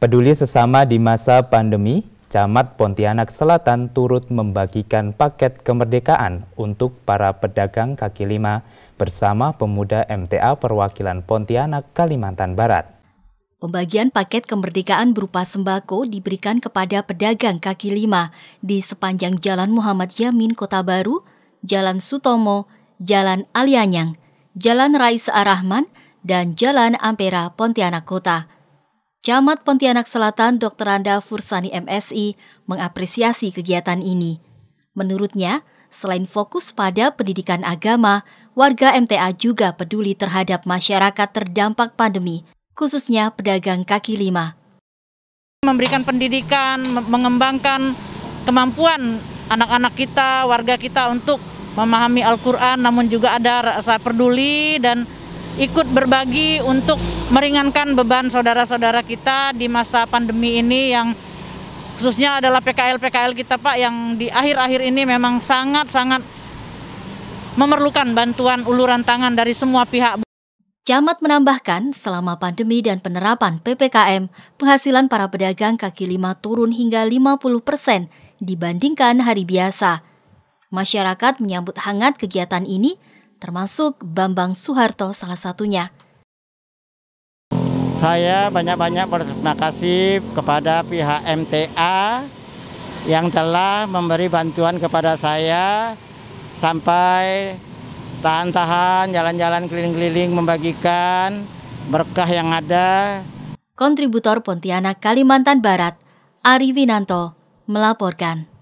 Peduli sesama di masa pandemi, Camat Pontianak Selatan turut membagikan paket kemerdekaan untuk para pedagang kaki lima bersama pemuda MTA Perwakilan Pontianak, Kalimantan Barat. Pembagian paket kemerdekaan berupa sembako diberikan kepada pedagang kaki lima di sepanjang Jalan Muhammad Yamin Kota Baru, Jalan Sutomo, Jalan Alianyang, Jalan Rais Arahman, dan Jalan Ampera Pontianak Kota. Camat Pontianak Selatan Dr. Randa Fursani MSI mengapresiasi kegiatan ini. Menurutnya, selain fokus pada pendidikan agama, warga MTA juga peduli terhadap masyarakat terdampak pandemi, khususnya pedagang kaki lima. Memberikan pendidikan, mengembangkan kemampuan anak-anak kita, warga kita untuk memahami Al-Quran, namun juga ada rasa peduli dan ikut berbagi untuk meringankan beban saudara-saudara kita di masa pandemi ini yang khususnya adalah PKL-PKL kita Pak yang di akhir-akhir ini memang sangat-sangat memerlukan bantuan uluran tangan dari semua pihak. Camat menambahkan, selama pandemi dan penerapan PPKM, penghasilan para pedagang kaki lima turun hingga 50 persen dibandingkan hari biasa. Masyarakat menyambut hangat kegiatan ini termasuk Bambang Soeharto salah satunya. Saya banyak-banyak berterima kasih kepada pihak MTA yang telah memberi bantuan kepada saya sampai tahan-tahan jalan-jalan keliling-keliling membagikan berkah yang ada. Kontributor Pontianak Kalimantan Barat, Ari Winanto, melaporkan.